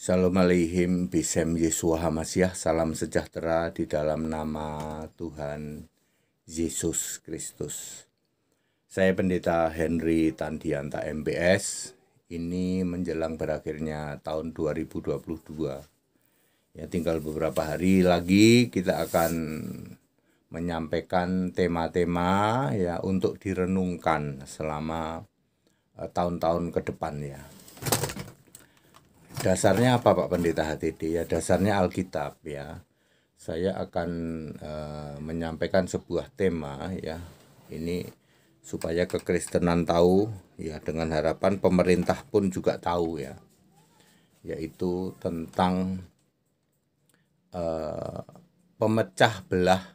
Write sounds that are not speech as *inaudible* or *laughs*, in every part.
Shalom Aleihim, Bisem Yesua Hamasyah salam sejahtera di dalam nama Tuhan Yesus Kristus. Saya Pendeta Henry Tandianta MBS, ini menjelang berakhirnya tahun 2022. Ya tinggal beberapa hari lagi kita akan menyampaikan tema-tema ya untuk direnungkan selama eh, tahun-tahun ke depan ya dasarnya apa Pak Pendeta HTD ya dasarnya Alkitab ya saya akan uh, menyampaikan sebuah tema ya ini supaya kekristenan tahu ya dengan harapan pemerintah pun juga tahu ya yaitu tentang uh, pemecah belah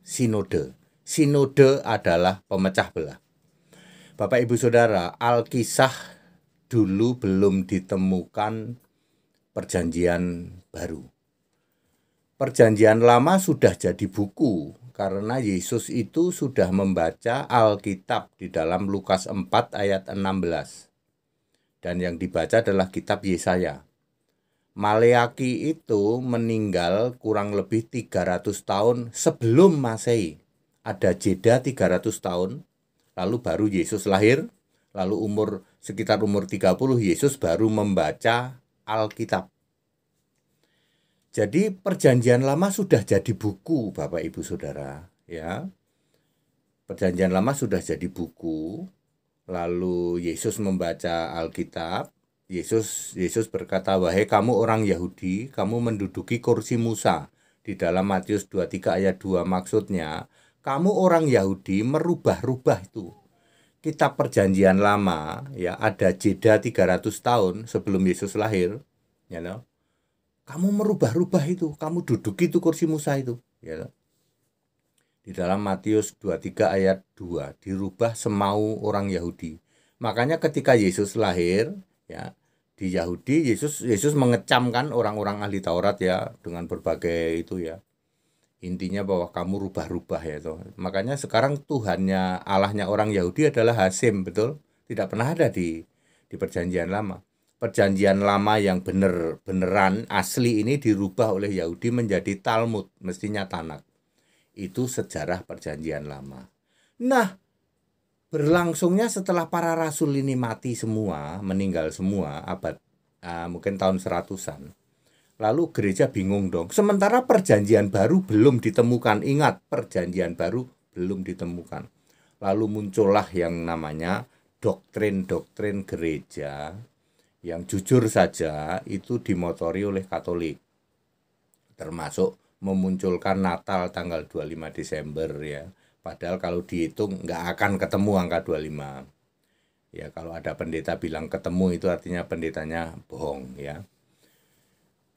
sinode sinode adalah pemecah belah Bapak Ibu Saudara Alkisah dulu belum ditemukan perjanjian baru. Perjanjian lama sudah jadi buku karena Yesus itu sudah membaca Alkitab di dalam Lukas 4 ayat 16. Dan yang dibaca adalah kitab Yesaya. Maleaki itu meninggal kurang lebih 300 tahun sebelum Masehi. Ada jeda 300 tahun, lalu baru Yesus lahir lalu umur sekitar umur 30 Yesus baru membaca Alkitab. Jadi perjanjian lama sudah jadi buku Bapak Ibu Saudara ya. Perjanjian lama sudah jadi buku. Lalu Yesus membaca Alkitab. Yesus Yesus berkata, "Wahai kamu orang Yahudi, kamu menduduki kursi Musa." Di dalam Matius 23 ayat 2 maksudnya, kamu orang Yahudi merubah-rubah itu kitab perjanjian lama ya ada jeda 300 tahun sebelum Yesus lahir ya you know, kamu merubah-rubah itu kamu duduk itu kursi Musa itu ya you know. di dalam Matius 23 ayat 2 dirubah semau orang Yahudi makanya ketika Yesus lahir ya di Yahudi Yesus Yesus mengecamkan orang-orang ahli Taurat ya dengan berbagai itu ya intinya bahwa kamu rubah-rubah ya toh. Makanya sekarang Tuhannya Allahnya orang Yahudi adalah Hasim, betul? Tidak pernah ada di di perjanjian lama. Perjanjian lama yang bener beneran asli ini dirubah oleh Yahudi menjadi Talmud, mestinya Tanak. Itu sejarah perjanjian lama. Nah, berlangsungnya setelah para rasul ini mati semua, meninggal semua abad uh, mungkin tahun seratusan Lalu gereja bingung dong. Sementara perjanjian baru belum ditemukan. Ingat, perjanjian baru belum ditemukan. Lalu muncullah yang namanya doktrin-doktrin gereja yang jujur saja itu dimotori oleh Katolik. Termasuk memunculkan Natal tanggal 25 Desember ya. Padahal kalau dihitung nggak akan ketemu angka 25. Ya kalau ada pendeta bilang ketemu itu artinya pendetanya bohong ya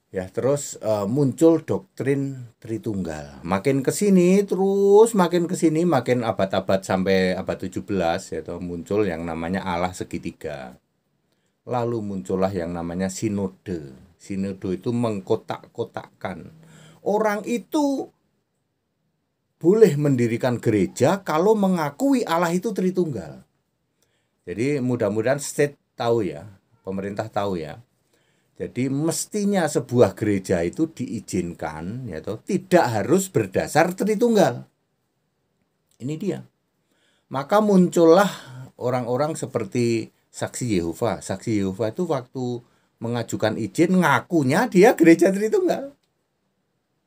Ya, terus uh, muncul doktrin Tritunggal. Makin ke sini terus makin ke sini makin abad-abad sampai abad 17 yaitu muncul yang namanya Allah segitiga. Lalu muncullah yang namanya sinode. Sinode itu mengkotak-kotakkan. Orang itu boleh mendirikan gereja kalau mengakui Allah itu Tritunggal. Jadi mudah-mudahan state tahu ya, pemerintah tahu ya jadi mestinya sebuah gereja itu diizinkan, ya toh, tidak harus berdasar Tritunggal. Ini dia. Maka muncullah orang-orang seperti saksi Yehova. Saksi Yehova itu waktu mengajukan izin ngakunya dia gereja Tritunggal.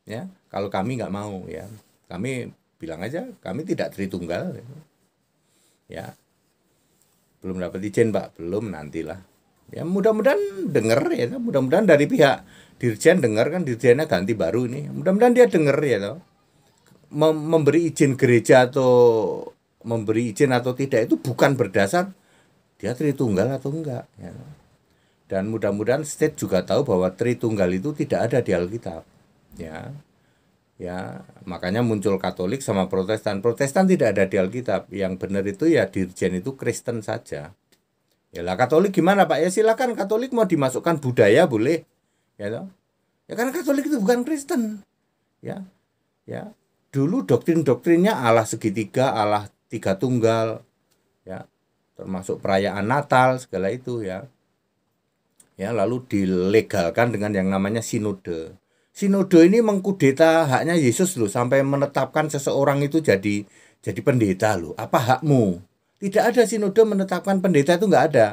Ya, kalau kami nggak mau ya, kami bilang aja kami tidak Tritunggal. Ya, belum dapat izin pak, belum nantilah ya mudah-mudahan dengar ya mudah-mudahan dari pihak dirjen dengar kan dirjennya ganti baru ini mudah-mudahan dia dengar ya toh Mem memberi izin gereja atau memberi izin atau tidak itu bukan berdasar dia tritunggal atau enggak ya toh. dan mudah-mudahan state juga tahu bahwa tritunggal itu tidak ada di Alkitab ya ya makanya muncul Katolik sama Protestan Protestan tidak ada di Alkitab yang benar itu ya dirjen itu Kristen saja Ya lah Katolik gimana Pak? Ya silakan Katolik mau dimasukkan budaya boleh. Ya toh? Ya karena Katolik itu bukan Kristen. Ya. Ya. Dulu doktrin-doktrinnya Allah segitiga, Allah tiga tunggal. Ya. Termasuk perayaan Natal segala itu ya. Ya, lalu dilegalkan dengan yang namanya sinode. Sinode ini mengkudeta haknya Yesus loh sampai menetapkan seseorang itu jadi jadi pendeta loh. Apa hakmu? Tidak ada sinode menetapkan pendeta itu nggak ada.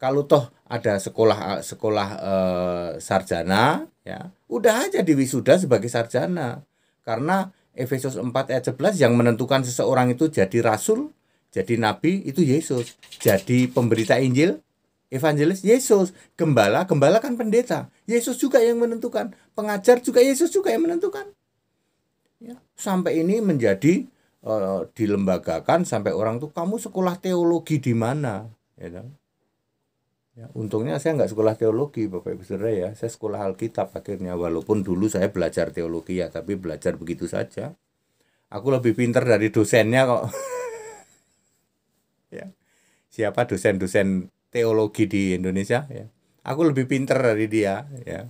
Kalau toh ada sekolah sekolah eh, sarjana, ya udah aja wisuda sebagai sarjana. Karena Efesus 4 ayat 11 yang menentukan seseorang itu jadi rasul, jadi nabi itu Yesus, jadi pemberita Injil evangelis Yesus, gembala gembala kan pendeta. Yesus juga yang menentukan, pengajar juga Yesus juga yang menentukan. Ya, sampai ini menjadi uh, dilembagakan sampai orang tuh kamu sekolah teologi di mana ya kan? Ya, untungnya saya nggak sekolah teologi Bapak Ibu Saudara ya. Saya sekolah Alkitab akhirnya walaupun dulu saya belajar teologi ya, tapi belajar begitu saja. Aku lebih pintar dari dosennya kok. *laughs* ya. Siapa dosen-dosen teologi di Indonesia ya. Aku lebih pintar dari dia ya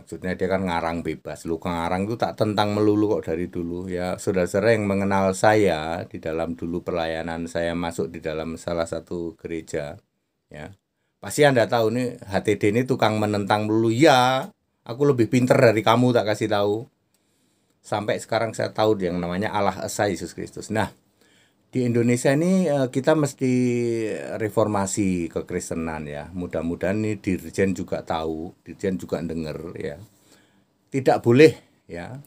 maksudnya dia kan ngarang bebas lu ngarang itu tak tentang melulu kok dari dulu ya sudah sering mengenal saya di dalam dulu pelayanan saya masuk di dalam salah satu gereja ya pasti anda tahu nih HTD ini tukang menentang melulu ya aku lebih pinter dari kamu tak kasih tahu sampai sekarang saya tahu yang namanya Allah Esa Yesus Kristus nah di Indonesia ini eh, kita mesti reformasi kekristenan ya. Mudah-mudahan ini Dirjen juga tahu, Dirjen juga dengar ya. Tidak boleh ya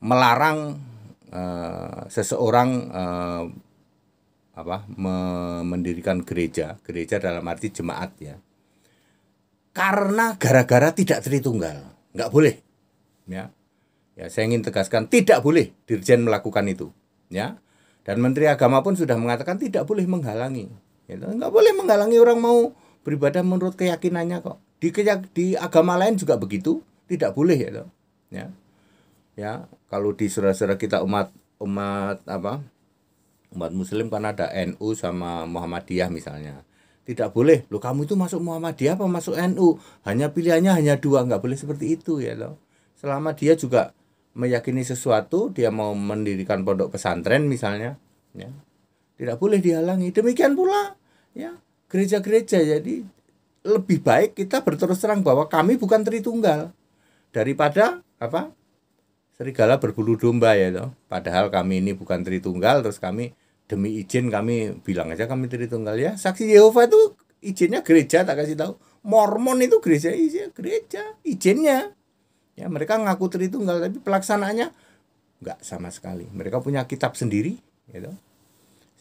melarang uh, seseorang uh, apa mendirikan gereja, gereja dalam arti jemaat ya. Karena gara-gara tidak Tritunggal, nggak boleh ya. Ya, saya ingin tegaskan tidak boleh Dirjen melakukan itu ya dan Menteri Agama pun sudah mengatakan tidak boleh menghalangi. Gitu. Nggak boleh menghalangi orang mau beribadah menurut keyakinannya kok. Di, di agama lain juga begitu, tidak boleh gitu. ya. Ya, kalau di surah-surah kita umat umat apa? Umat muslim kan ada NU sama Muhammadiyah misalnya. Tidak boleh. lo kamu itu masuk Muhammadiyah apa masuk NU? Hanya pilihannya hanya dua, nggak boleh seperti itu ya gitu. loh. Selama dia juga meyakini sesuatu, dia mau mendirikan pondok pesantren misalnya, ya. Tidak boleh dihalangi. Demikian pula ya gereja-gereja. Jadi lebih baik kita berterus terang bahwa kami bukan Tritunggal daripada apa? Serigala berbulu domba ya toh. Padahal kami ini bukan Tritunggal terus kami demi izin kami bilang aja kami Tritunggal ya. Saksi Yehova itu izinnya gereja tak kasih tahu. Mormon itu gereja, iya, gereja, izinnya Ya, mereka ngaku Tritunggal tapi pelaksanaannya nggak sama sekali. Mereka punya kitab sendiri, ya know?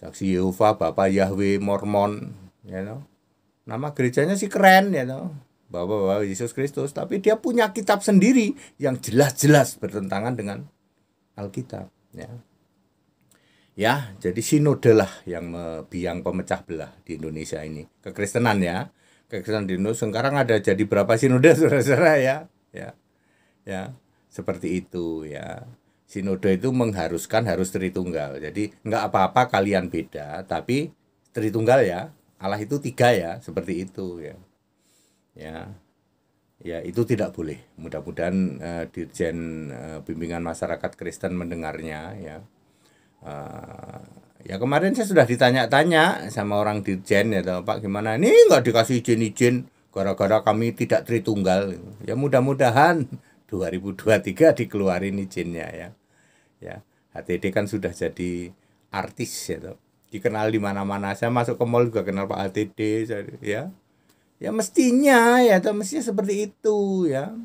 Saksi Yehova, Bapak Yahweh, Mormon, ya you know. Nama gerejanya sih keren, ya you know. Bapak-bapak Yesus Kristus, tapi dia punya kitab sendiri yang jelas-jelas bertentangan dengan Alkitab, ya. Ya, jadi sinode lah yang biang pemecah belah di Indonesia ini. Kekristenan ya. Kekristenan di Indonesia sekarang ada jadi berapa sinode *laughs* saudara-saudara ya? Ya ya seperti itu ya sinode itu mengharuskan harus tritunggal jadi nggak apa-apa kalian beda tapi tritunggal ya Allah itu tiga ya seperti itu ya ya ya itu tidak boleh mudah-mudahan uh, dirjen uh, bimbingan masyarakat Kristen mendengarnya ya uh, ya kemarin saya sudah ditanya-tanya sama orang dirjen ya tahu Pak gimana ini nggak dikasih izin-izin gara-gara kami tidak tritunggal ya mudah-mudahan 2023 dikeluarin izinnya ya. Ya, HTD kan sudah jadi artis ya toh. Dikenal di mana-mana. Saya masuk ke mall juga kenal Pak HTD saya, ya. Ya mestinya ya toh mestinya seperti itu ya.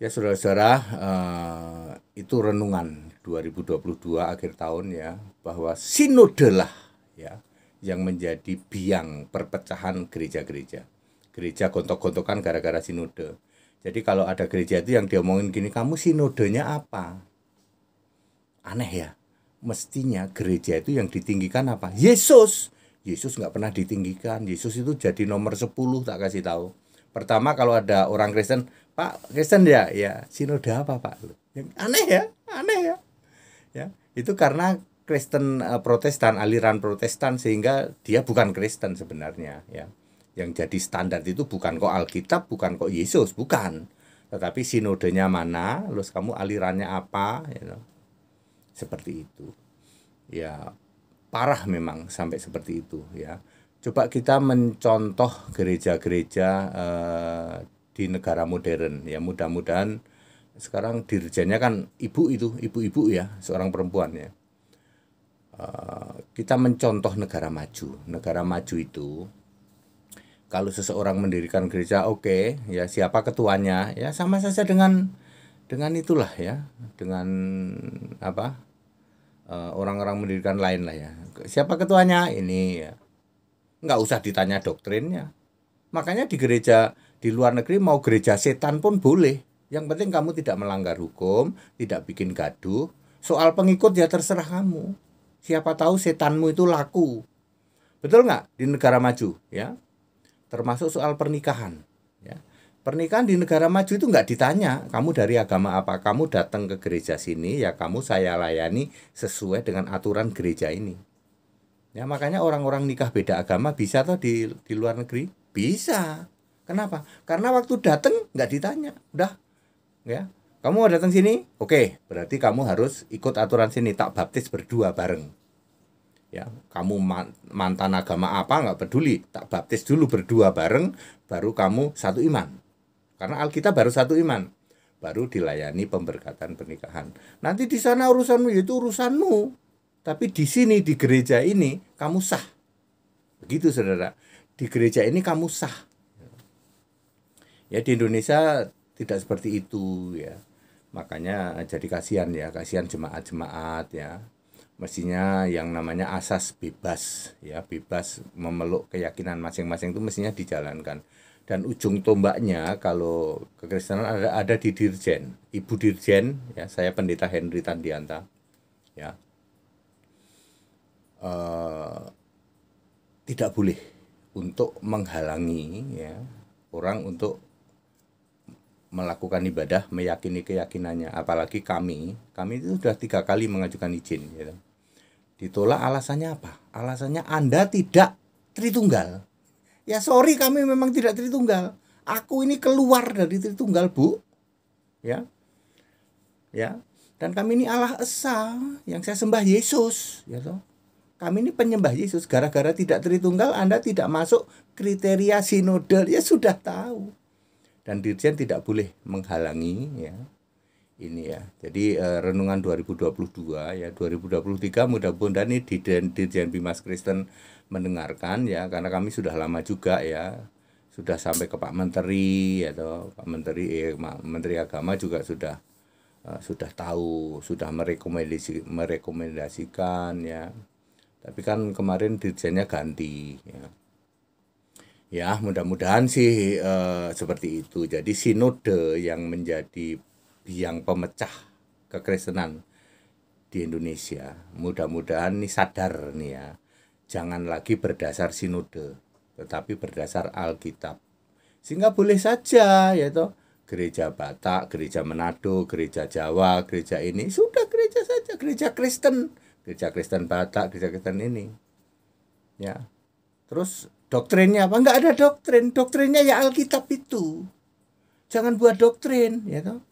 Ya saudara-saudara, uh, itu renungan 2022 akhir tahun ya bahwa sinode lah ya yang menjadi biang perpecahan gereja-gereja. Gereja gontok-gontokan gara-gara sinode. Jadi kalau ada gereja itu yang diomongin gini, kamu sinodenya apa? Aneh ya. Mestinya gereja itu yang ditinggikan apa? Yesus. Yesus nggak pernah ditinggikan. Yesus itu jadi nomor 10 tak kasih tahu. Pertama kalau ada orang Kristen, Pak Kristen ya, ya sinode apa Pak? Ya, aneh ya, aneh ya. Ya itu karena Kristen eh, Protestan aliran Protestan sehingga dia bukan Kristen sebenarnya ya. Yang jadi standar itu bukan kok Alkitab, bukan kok Yesus, bukan. Tetapi sinodenya mana, terus kamu alirannya apa, you know. seperti itu. Ya parah memang sampai seperti itu ya. Coba kita mencontoh gereja-gereja eh, di negara modern ya mudah-mudahan sekarang dirjennya kan ibu itu ibu-ibu ya seorang perempuan ya uh, kita mencontoh negara maju negara maju itu kalau seseorang mendirikan gereja oke okay, ya siapa ketuanya ya sama saja dengan dengan itulah ya dengan apa orang eh, orang-orang mendirikan lain lah ya siapa ketuanya ini ya nggak usah ditanya doktrinnya makanya di gereja di luar negeri mau gereja setan pun boleh yang penting kamu tidak melanggar hukum tidak bikin gaduh soal pengikut ya terserah kamu siapa tahu setanmu itu laku betul nggak di negara maju ya termasuk soal pernikahan. Ya. Pernikahan di negara maju itu nggak ditanya, kamu dari agama apa, kamu datang ke gereja sini, ya kamu saya layani sesuai dengan aturan gereja ini. Ya makanya orang-orang nikah beda agama bisa tuh di, di luar negeri? Bisa. Kenapa? Karena waktu datang nggak ditanya, udah, ya. Kamu mau datang sini? Oke, berarti kamu harus ikut aturan sini tak baptis berdua bareng ya kamu mantan agama apa nggak peduli tak baptis dulu berdua bareng baru kamu satu iman karena Alkitab baru satu iman baru dilayani pemberkatan pernikahan nanti di sana urusanmu ya itu urusanmu tapi di sini di gereja ini kamu sah begitu saudara di gereja ini kamu sah ya di Indonesia tidak seperti itu ya makanya jadi kasihan ya kasihan jemaat-jemaat ya mestinya yang namanya asas bebas ya bebas memeluk keyakinan masing-masing itu mestinya dijalankan dan ujung tombaknya kalau kekristenan ada ada di dirjen ibu dirjen ya saya pendeta Henry Tandianta ya uh, tidak boleh untuk menghalangi ya orang untuk melakukan ibadah meyakini keyakinannya apalagi kami kami itu sudah tiga kali mengajukan izin gitu. Ditolak alasannya apa? Alasannya Anda tidak Tritunggal. Ya sorry kami memang tidak Tritunggal. Aku ini keluar dari Tritunggal, Bu. Ya. Ya. Dan kami ini Allah Esa yang saya sembah Yesus, ya toh. Kami ini penyembah Yesus gara-gara tidak Tritunggal Anda tidak masuk kriteria sinodal. Ya sudah tahu. Dan dirjen tidak boleh menghalangi ya ini ya. Jadi uh, renungan 2022 ya 2023 mudah-mudahan ini di Dirjen Bimas Kristen mendengarkan ya karena kami sudah lama juga ya sudah sampai ke Pak Menteri atau Pak Menteri eh, Menteri Agama juga sudah uh, sudah tahu sudah merekomendasi merekomendasikan ya tapi kan kemarin dirjennya ganti ya ya mudah-mudahan sih uh, seperti itu jadi sinode yang menjadi biang pemecah kekristenan di Indonesia. Mudah-mudahan nih sadar nih ya, jangan lagi berdasar sinode, tetapi berdasar Alkitab. Sehingga boleh saja yaitu gereja Batak, gereja Manado, gereja Jawa, gereja ini sudah gereja saja, gereja Kristen, gereja Kristen Batak, gereja Kristen ini. Ya. Terus doktrinnya apa? Enggak ada doktrin. Doktrinnya ya Alkitab itu. Jangan buat doktrin, ya toh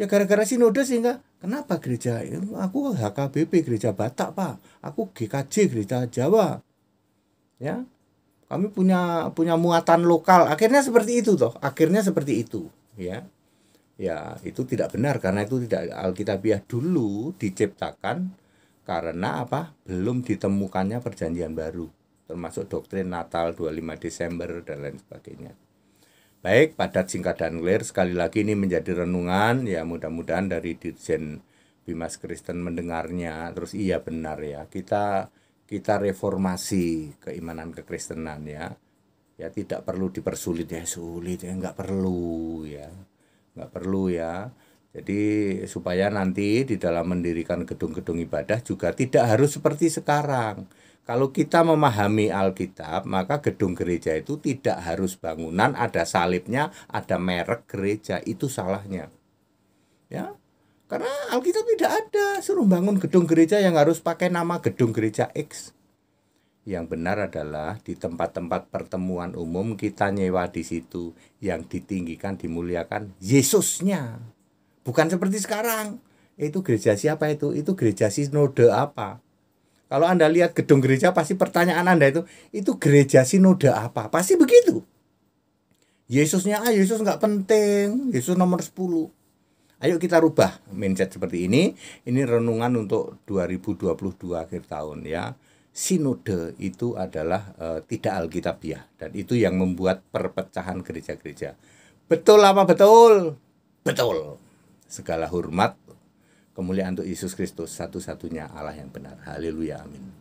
ya gara-gara sinode sehingga kenapa gereja ya, aku HKBP gereja Batak pak aku GKJ gereja Jawa ya kami punya punya muatan lokal akhirnya seperti itu toh akhirnya seperti itu ya ya itu tidak benar karena itu tidak alkitabiah dulu diciptakan karena apa belum ditemukannya perjanjian baru termasuk doktrin Natal 25 Desember dan lain sebagainya Baik, padat, singkat, dan clear. Sekali lagi ini menjadi renungan. Ya mudah-mudahan dari Dirjen Bimas Kristen mendengarnya. Terus iya benar ya. Kita kita reformasi keimanan kekristenan ya. Ya tidak perlu dipersulit ya sulit ya enggak perlu ya Enggak perlu ya. Jadi supaya nanti di dalam mendirikan gedung-gedung ibadah juga tidak harus seperti sekarang kalau kita memahami Alkitab, maka gedung gereja itu tidak harus bangunan, ada salibnya, ada merek gereja, itu salahnya. Ya. Karena Alkitab tidak ada suruh bangun gedung gereja yang harus pakai nama gedung gereja X. Yang benar adalah di tempat-tempat pertemuan umum kita nyewa di situ yang ditinggikan dimuliakan Yesusnya. Bukan seperti sekarang. Itu gereja siapa itu? Itu gereja sinode apa? Kalau Anda lihat gedung gereja pasti pertanyaan Anda itu itu gereja sinode apa? Pasti begitu. Yesusnya ah Yesus nggak penting, Yesus nomor 10. Ayo kita rubah mindset seperti ini. Ini renungan untuk 2022 akhir tahun ya. Sinode itu adalah e, tidak alkitabiah dan itu yang membuat perpecahan gereja-gereja. Betul apa betul? Betul. Segala hormat pemuliaan untuk Yesus Kristus satu-satunya Allah yang benar. Haleluya amin.